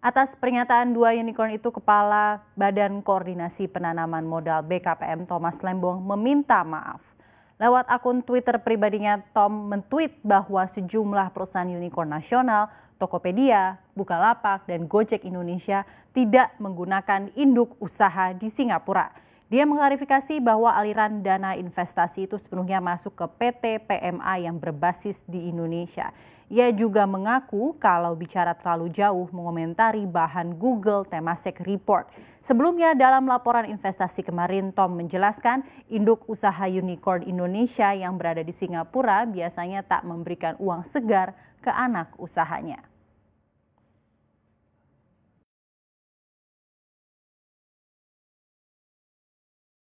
Atas pernyataan dua unicorn itu, Kepala Badan Koordinasi Penanaman Modal BKPM Thomas Lembong meminta maaf. Lewat akun Twitter pribadinya, Tom mentweet bahwa sejumlah perusahaan unicorn nasional, Tokopedia, Bukalapak, dan Gojek Indonesia tidak menggunakan induk usaha di Singapura. Dia mengklarifikasi bahwa aliran dana investasi itu sepenuhnya masuk ke PT PMA yang berbasis di Indonesia. Ia juga mengaku kalau bicara terlalu jauh mengomentari bahan Google Temasek Report. Sebelumnya dalam laporan investasi kemarin, Tom menjelaskan induk usaha unicorn Indonesia yang berada di Singapura biasanya tak memberikan uang segar ke anak usahanya.